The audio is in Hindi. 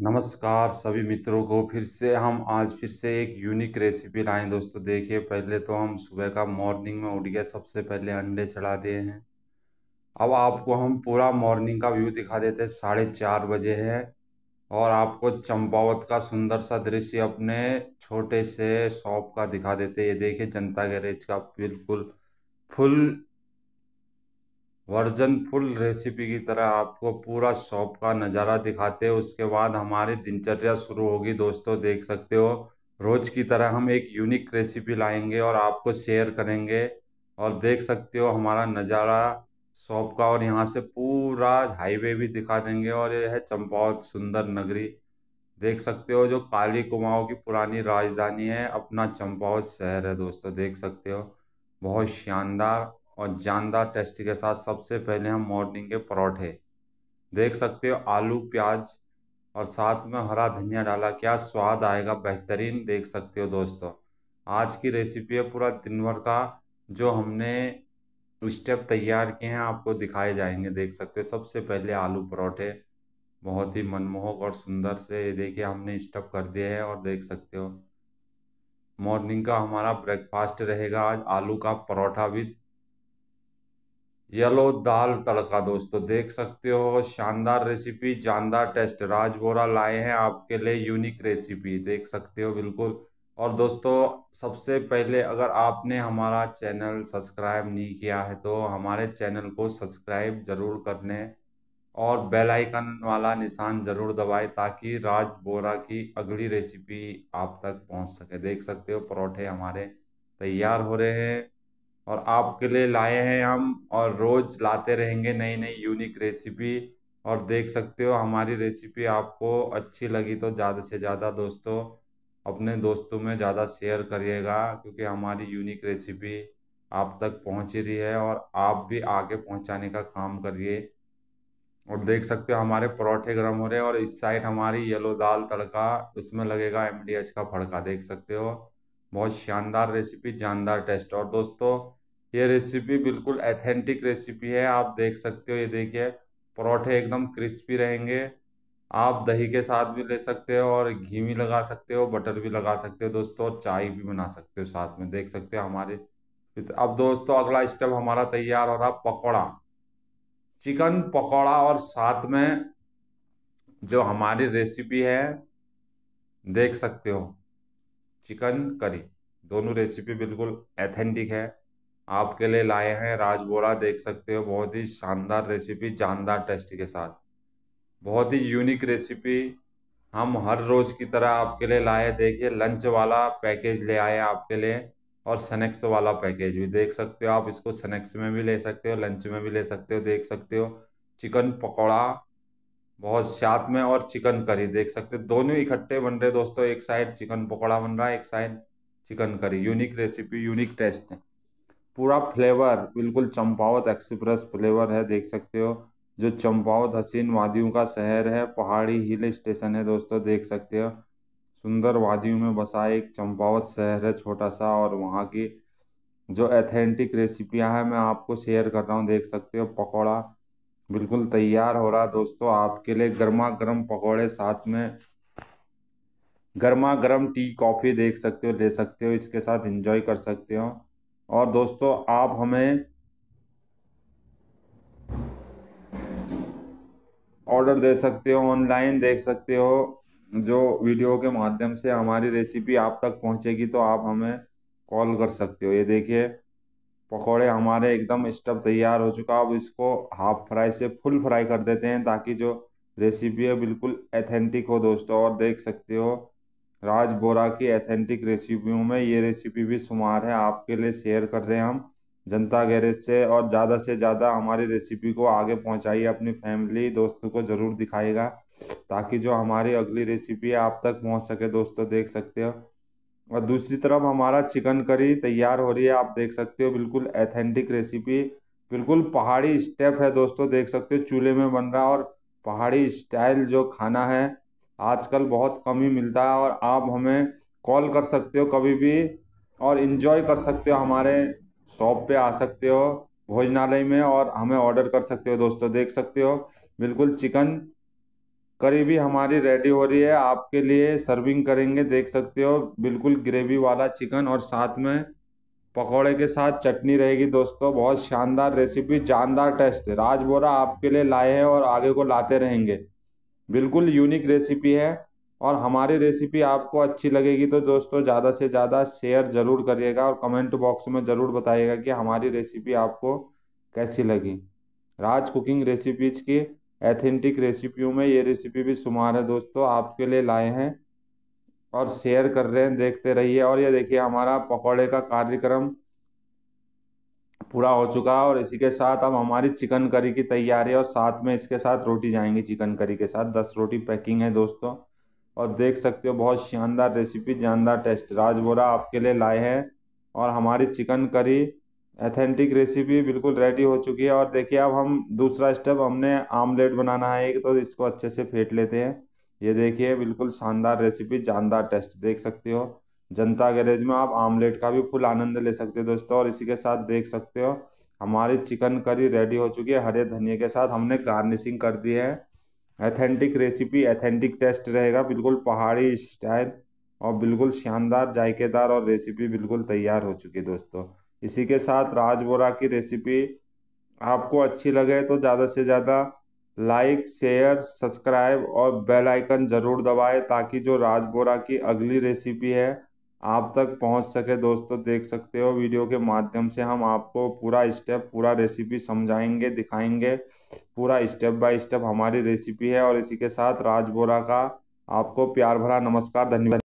नमस्कार सभी मित्रों को फिर से हम आज फिर से एक यूनिक रेसिपी लाए दोस्तों देखिए पहले तो हम सुबह का मॉर्निंग में उठ गए सबसे पहले अंडे चढ़ा दिए हैं अब आपको हम पूरा मॉर्निंग का व्यू दिखा देते हैं साढ़े चार बजे है और आपको चंपावत का सुंदर सा दृश्य अपने छोटे से शॉप का दिखा देते ये देखिए जनता गैरेज का बिल्कुल फुल वर्जन फुल रेसिपी की तरह आपको पूरा शॉप का नज़ारा दिखाते हैं उसके बाद हमारी दिनचर्या शुरू होगी दोस्तों देख सकते हो रोज़ की तरह हम एक यूनिक रेसिपी लाएंगे और आपको शेयर करेंगे और देख सकते हो हमारा नज़ारा शॉप का और यहाँ से पूरा हाईवे भी दिखा देंगे और यह है चंपावत सुंदर नगरी देख सकते हो जो काली कुमाओं की पुरानी राजधानी है अपना चंपावत शहर है दोस्तों देख सकते हो बहुत शानदार और जानदार टेस्ट के साथ सबसे पहले हम मॉर्निंग के परौठे देख सकते हो आलू प्याज और साथ में हरा धनिया डाला क्या स्वाद आएगा बेहतरीन देख सकते हो दोस्तों आज की रेसिपी है पूरा दिन भर का जो हमने स्टेप तैयार किए हैं आपको दिखाए जाएंगे देख सकते हो सबसे पहले आलू परौठे बहुत ही मनमोहक और सुंदर से ये देखिए हमने स्टप कर दिए हैं और देख सकते हो मॉर्निंग का हमारा ब्रेकफास्ट रहेगा आज आलू का परोठा विद येलो दाल तड़का दोस्तों देख सकते हो शानदार रेसिपी जानदार टेस्ट राज बोरा लाए हैं आपके लिए यूनिक रेसिपी देख सकते हो बिल्कुल और दोस्तों सबसे पहले अगर आपने हमारा चैनल सब्सक्राइब नहीं किया है तो हमारे चैनल को सब्सक्राइब ज़रूर कर लें और बेल आइकन वाला निशान ज़रूर दबाएं ताकि राज बोरा की अगली रेसिपी आप तक पहुंच सके देख सकते हो परोठे हमारे तैयार हो रहे हैं और आपके लिए लाए हैं हम और रोज़ लाते रहेंगे नई नई यूनिक रेसिपी और देख सकते हो हमारी रेसिपी आपको अच्छी लगी तो ज़्यादा से ज़्यादा दोस्तों अपने दोस्तों में ज़्यादा शेयर करिएगा क्योंकि हमारी यूनिक रेसिपी आप तक पहुँच रही है और आप भी आगे पहुँचाने का काम करिए और देख सकते हो हमारे परोठे गर्म हो रहे हैं और इस साइड हमारी येलो दाल तड़का उसमें लगेगा एम का फड़का देख सकते हो बहुत शानदार रेसिपी जानदार टेस्ट और दोस्तों ये रेसिपी बिल्कुल एथेंटिक रेसिपी है आप देख सकते हो ये देखिए परोठे एकदम क्रिस्पी रहेंगे आप दही के साथ भी ले सकते हो और घी भी लगा सकते हो बटर भी लगा सकते हो दोस्तों और चाय भी बना सकते हो साथ में देख सकते हो हमारे अब दोस्तों अगला स्टेप हमारा तैयार हो रहा पकौड़ा चिकन पकौड़ा और साथ में जो हमारी रेसिपी है देख सकते हो चिकन करी दोनों रेसिपी बिल्कुल एथेंटिक है आपके लिए लाए हैं राजबोरा देख सकते हो बहुत ही शानदार रेसिपी जानदार टेस्ट के साथ बहुत ही यूनिक रेसिपी हम हर रोज़ की तरह आपके लिए लाए देखिए लंच वाला पैकेज ले आए आपके लिए और स्नैक्स वाला पैकेज भी देख सकते हो आप इसको स्नैक्स में भी ले सकते हो लंच में भी ले सकते हो देख सकते हो चिकन पकौड़ा बहुत साथ में और चिकन करी देख सकते हो दोनों इकट्ठे बन रहे दोस्तों एक साइड चिकन पकौड़ा बन रहा है एक side chicken curry unique recipe unique taste है पूरा फ्लेवर बिल्कुल चंपावत एक्सप्रेस फ्लेवर है देख सकते हो जो चंपावत हसीन वादियों का शहर है पहाड़ी हिल स्टेशन है दोस्तों देख सकते हो सुंदर वादियों में बसा एक चंपावत शहर है छोटा सा और वहाँ की जो एथेंटिक रेसिपियाँ हैं मैं आपको शेयर कर रहा हूँ देख सकते हो पकौड़ा बिल्कुल तैयार हो रहा दोस्तों आपके लिए गर्मा गर्म पकौड़े साथ में गर्मा गर्म टी कॉफ़ी देख सकते हो ले सकते हो इसके साथ इंजॉय कर सकते हो और दोस्तों आप हमें ऑर्डर दे सकते हो ऑनलाइन देख सकते हो जो वीडियो के माध्यम से हमारी रेसिपी आप तक पहुंचेगी तो आप हमें कॉल कर सकते हो ये देखिए पकोड़े हमारे एकदम स्टफ तैयार हो चुका अब इसको हाफ फ्राई से फुल फ्राई कर देते हैं ताकि जो रेसिपी है बिल्कुल एथेंटिक हो दोस्तों और देख सकते हो राज बोरा की एथेंटिक रेसिपियों में ये रेसिपी भी शुमार है आपके लिए शेयर कर रहे हैं हम जनता गैरेज से और ज़्यादा से ज़्यादा हमारी रेसिपी को आगे पहुंचाइए अपनी फैमिली दोस्तों को ज़रूर दिखाएगा ताकि जो हमारी अगली रेसिपी है आप तक पहुंच सके दोस्तों देख सकते हो और दूसरी तरफ हमारा चिकन करी तैयार हो रही है आप देख सकते हो बिल्कुल एथेंटिक रेसिपी बिल्कुल पहाड़ी स्टेप है दोस्तों देख सकते हो चूल्हे में बन रहा और पहाड़ी स्टाइल जो खाना है आजकल बहुत कम ही मिलता है और आप हमें कॉल कर सकते हो कभी भी और इन्जॉय कर सकते हो हमारे शॉप पे आ सकते हो भोजनालय में और हमें ऑर्डर कर सकते हो दोस्तों देख सकते हो बिल्कुल चिकन करी भी हमारी रेडी हो रही है आपके लिए सर्विंग करेंगे देख सकते हो बिल्कुल ग्रेवी वाला चिकन और साथ में पकौड़े के साथ चटनी रहेगी दोस्तों बहुत शानदार रेसिपी जानदार टेस्ट राज बोरा आपके लिए लाए हैं और आगे को लाते रहेंगे बिल्कुल यूनिक रेसिपी है और हमारी रेसिपी आपको अच्छी लगेगी तो दोस्तों ज़्यादा से ज़्यादा शेयर ज़रूर करिएगा और कमेंट बॉक्स में ज़रूर बताइएगा कि हमारी रेसिपी आपको कैसी लगी राज कुकिंग रेसिपीज की एथेंटिक रेसिपियों में ये रेसिपी भी शुमार है दोस्तों आपके लिए लाए हैं और शेयर कर रहे हैं देखते रहिए और ये देखिए हमारा पकौड़े का कार्यक्रम पूरा हो चुका है और इसी के साथ अब हमारी चिकन करी की तैयारी है और साथ में इसके साथ रोटी जाएंगी चिकन करी के साथ दस रोटी पैकिंग है दोस्तों और देख सकते हो बहुत शानदार रेसिपी जानदार टेस्ट राज बोरा आपके लिए लाए हैं और हमारी चिकन करी एथेंटिक रेसिपी बिल्कुल रेडी हो चुकी है और देखिए अब हम दूसरा स्टेप हमने आमलेट बनाना है एक तो इसको अच्छे से फेंट लेते हैं ये देखिए बिल्कुल शानदार रेसिपी जानदार टेस्ट देख सकते हो जनता गैरेज में आप आमलेट का भी फुल आनंद ले सकते हो दोस्तों और इसी के साथ देख सकते हो हमारी चिकन करी रेडी हो चुकी है हरे धनिया के साथ हमने गार्निशिंग कर दी है एथेंटिक रेसिपी एथेंटिक टेस्ट रहेगा बिल्कुल पहाड़ी स्टाइल और बिल्कुल शानदार जायकेदार और रेसिपी बिल्कुल तैयार हो चुकी है दोस्तों इसी के साथ राजबोरा की रेसिपी आपको अच्छी लगे तो ज़्यादा से ज़्यादा लाइक शेयर सब्सक्राइब और बेल आइकन ज़रूर दबाएं ताकि जो राज बोरा की अगली रेसिपी है आप तक पहुंच सके दोस्तों देख सकते हो वीडियो के माध्यम से हम आपको पूरा स्टेप पूरा रेसिपी समझाएंगे दिखाएंगे पूरा स्टेप बाय स्टेप हमारी रेसिपी है और इसी के साथ राज बोरा का आपको प्यार भरा नमस्कार धन्यवाद